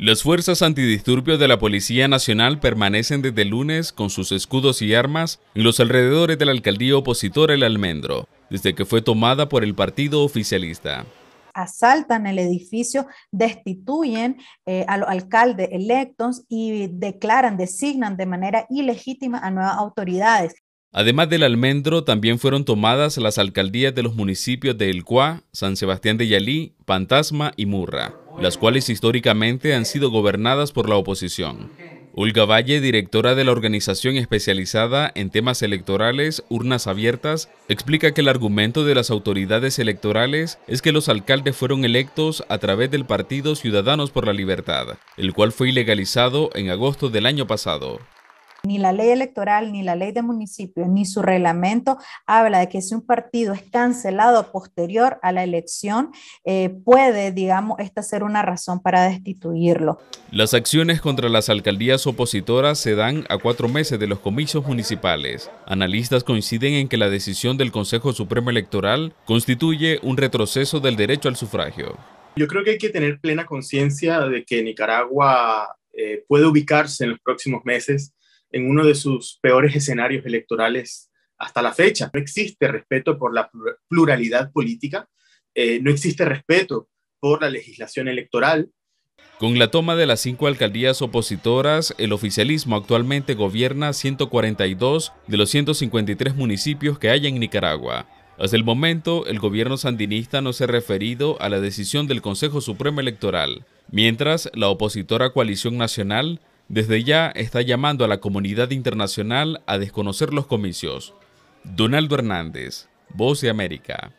Las fuerzas antidisturbios de la Policía Nacional permanecen desde lunes con sus escudos y armas en los alrededores de la alcaldía opositora El Almendro, desde que fue tomada por el partido oficialista. Asaltan el edificio, destituyen eh, a los alcaldes electos y declaran, designan de manera ilegítima a nuevas autoridades. Además del almendro, también fueron tomadas las alcaldías de los municipios de El Cuá, San Sebastián de Yalí, Pantasma y Murra las cuales históricamente han sido gobernadas por la oposición. Olga Valle, directora de la organización especializada en temas electorales Urnas Abiertas, explica que el argumento de las autoridades electorales es que los alcaldes fueron electos a través del partido Ciudadanos por la Libertad, el cual fue ilegalizado en agosto del año pasado. Ni la ley electoral, ni la ley de municipios, ni su reglamento habla de que si un partido es cancelado posterior a la elección, eh, puede, digamos, esta ser una razón para destituirlo. Las acciones contra las alcaldías opositoras se dan a cuatro meses de los comicios municipales. Analistas coinciden en que la decisión del Consejo Supremo Electoral constituye un retroceso del derecho al sufragio. Yo creo que hay que tener plena conciencia de que Nicaragua eh, puede ubicarse en los próximos meses en uno de sus peores escenarios electorales hasta la fecha. No existe respeto por la pluralidad política, eh, no existe respeto por la legislación electoral. Con la toma de las cinco alcaldías opositoras, el oficialismo actualmente gobierna 142 de los 153 municipios que hay en Nicaragua. Hasta el momento, el gobierno sandinista no se ha referido a la decisión del Consejo Supremo Electoral, mientras la opositora Coalición Nacional desde ya está llamando a la comunidad internacional a desconocer los comicios. Donaldo Hernández, Voz de América.